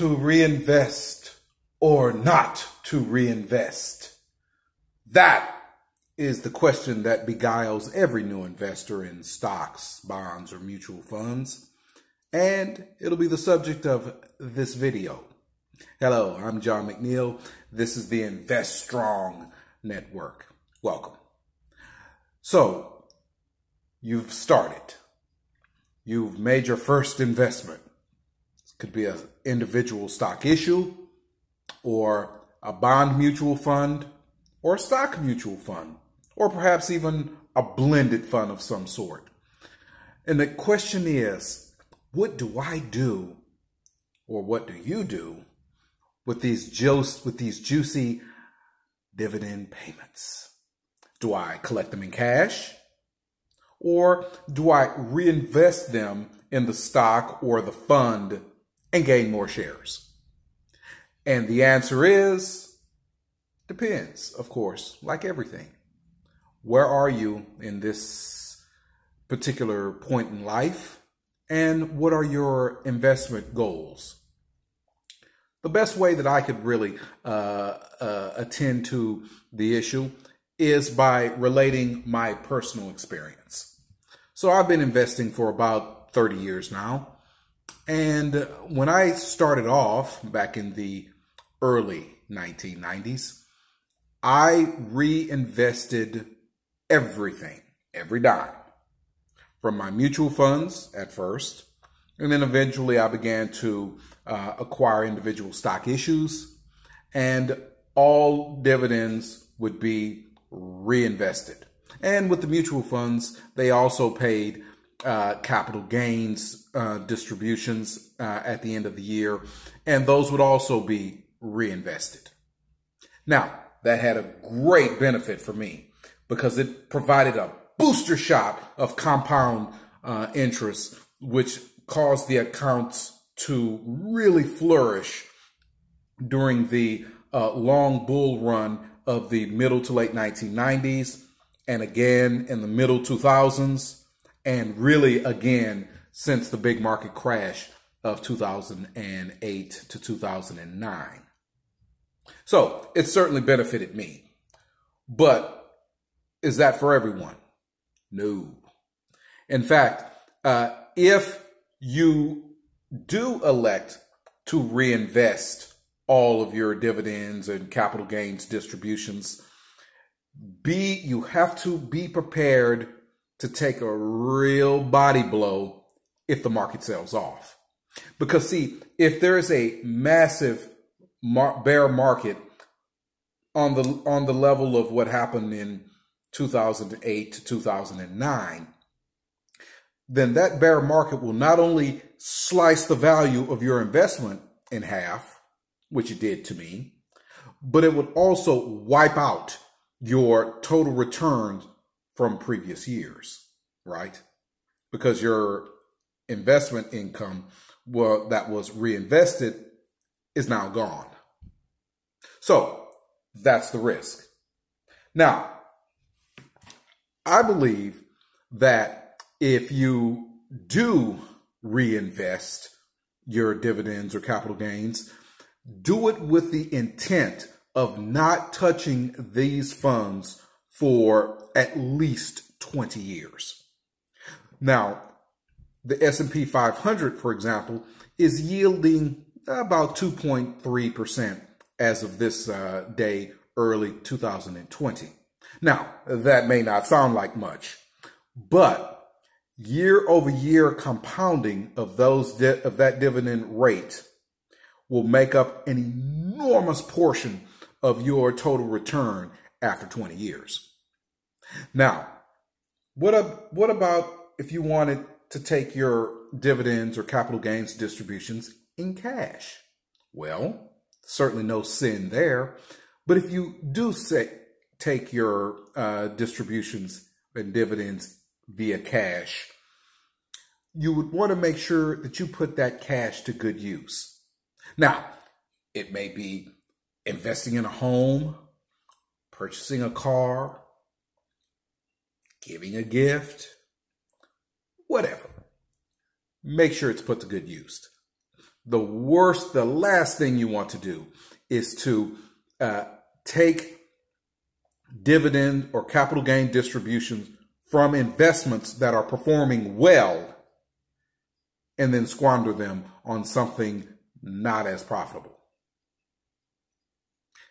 to reinvest or not to reinvest? That is the question that beguiles every new investor in stocks, bonds, or mutual funds. And it'll be the subject of this video. Hello, I'm John McNeil. This is the Invest Strong Network. Welcome. So, you've started. You've made your first investment could be an individual stock issue or a bond mutual fund or a stock mutual fund or perhaps even a blended fund of some sort. And the question is, what do I do or what do you do with these juice with these juicy dividend payments? Do I collect them in cash? Or do I reinvest them in the stock or the fund and gain more shares? And the answer is depends, of course, like everything. Where are you in this particular point in life? And what are your investment goals? The best way that I could really uh, uh, attend to the issue is by relating my personal experience. So I've been investing for about 30 years now. And when I started off back in the early 1990s, I reinvested everything, every dime from my mutual funds at first. And then eventually I began to uh, acquire individual stock issues and all dividends would be reinvested. And with the mutual funds, they also paid uh, capital gains uh, distributions uh, at the end of the year, and those would also be reinvested. Now, that had a great benefit for me because it provided a booster shot of compound uh, interest, which caused the accounts to really flourish during the uh, long bull run of the middle to late 1990s and again in the middle 2000s and really again since the big market crash of 2008 to 2009. So it certainly benefited me. But is that for everyone? No. In fact, uh, if you do elect to reinvest all of your dividends and capital gains distributions, be you have to be prepared to take a real body blow if the market sells off. Because, see, if there is a massive mar- bear market on the, on the level of what happened in 2008 to 2009, then that bear market will not only slice the value of your investment in half, which it did to me, but it would also wipe out your total returns from previous years, right? Because your investment income well, that was reinvested is now gone. So that's the risk. Now, I believe that if you do reinvest your dividends or capital gains, do it with the intent of not touching these funds for at least 20 years. Now, the S&P 500, for example, is yielding about 2.3% as of this uh, day, early 2020. Now, that may not sound like much, but year over year compounding of those of that dividend rate will make up an enormous portion of your total return after 20 years. Now, what a, what about if you wanted to take your dividends or capital gains distributions in cash? Well, certainly no sin there. But if you do say, take your uh, distributions and dividends via cash, you would want to make sure that you put that cash to good use. Now, it may be investing in a home, purchasing a car, giving a gift, whatever. Make sure it's put to good use. The worst, the last thing you want to do is to uh, take dividend or capital gain distributions from investments that are performing well and then squander them on something not as profitable.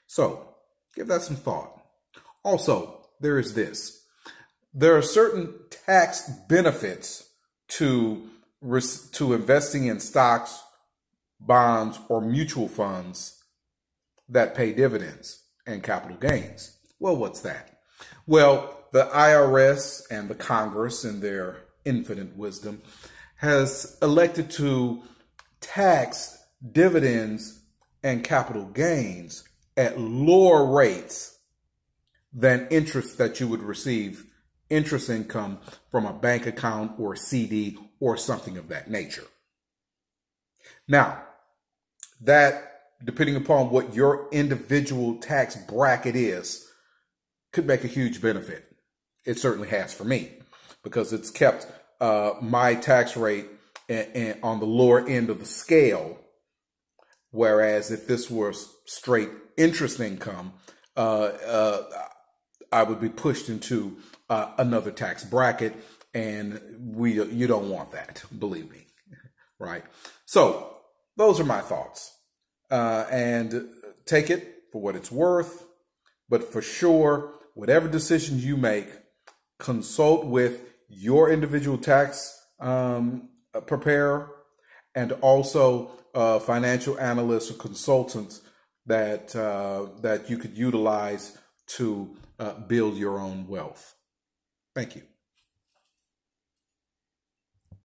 So give that some thought. Also, there is this there are certain tax benefits to to investing in stocks, bonds, or mutual funds that pay dividends and capital gains. Well, what's that? Well, the IRS and the Congress, in their infinite wisdom, has elected to tax dividends and capital gains at lower rates than interest that you would receive interest income from a bank account or CD or something of that nature. Now, that depending upon what your individual tax bracket is, could make a huge benefit. It certainly has for me because it's kept uh, my tax rate a- a- on the lower end of the scale. Whereas if this were straight interest income, uh, uh, I would be pushed into uh, another tax bracket, and we you don't want that, believe me, right? So those are my thoughts, uh, and take it for what it's worth. But for sure, whatever decisions you make, consult with your individual tax um, uh, preparer and also uh, financial analysts or consultants that uh, that you could utilize to uh, build your own wealth. Thank you.